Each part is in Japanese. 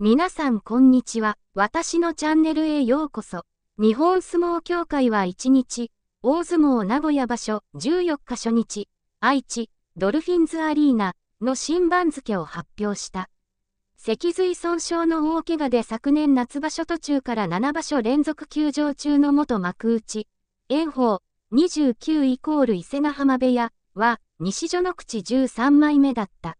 皆さんこんにちは。私のチャンネルへようこそ。日本相撲協会は1日、大相撲名古屋場所14日初日、愛知、ドルフィンズアリーナの新番付を発表した。脊髄損傷の大怪我で昨年夏場所途中から7場所連続休場中の元幕内、炎鵬29イコール伊勢ヶ浜部屋は西序の口13枚目だった。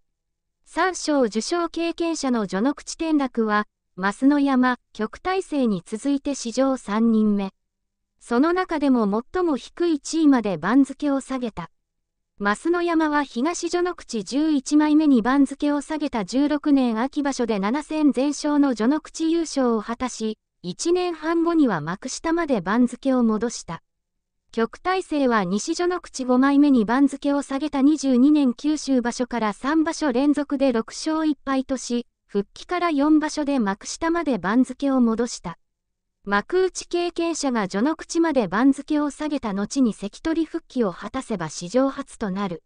三賞受賞経験者の序の口転落は、増野山、極大制に続いて史上3人目。その中でも最も低い地位まで番付を下げた。増野山は東序の口11枚目に番付を下げた16年秋場所で7戦全勝の序の口優勝を果たし、1年半後には幕下まで番付を戻した。極大生は西序の口5枚目に番付を下げた22年九州場所から3場所連続で6勝1敗とし、復帰から4場所で幕下まで番付を戻した。幕内経験者が序の口まで番付を下げた後に関取復帰を果たせば史上初となる。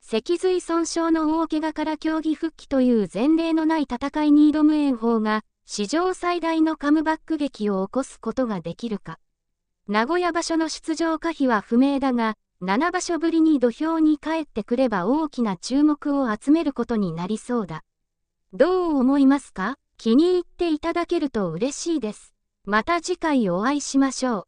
脊髄損傷の大怪我から競技復帰という前例のない戦いに挑む炎鵬が、史上最大のカムバック劇を起こすことができるか。名古屋場所の出場可否は不明だが、7場所ぶりに土俵に帰ってくれば大きな注目を集めることになりそうだ。どう思いますか気に入っていただけると嬉しいです。また次回お会いしましょう。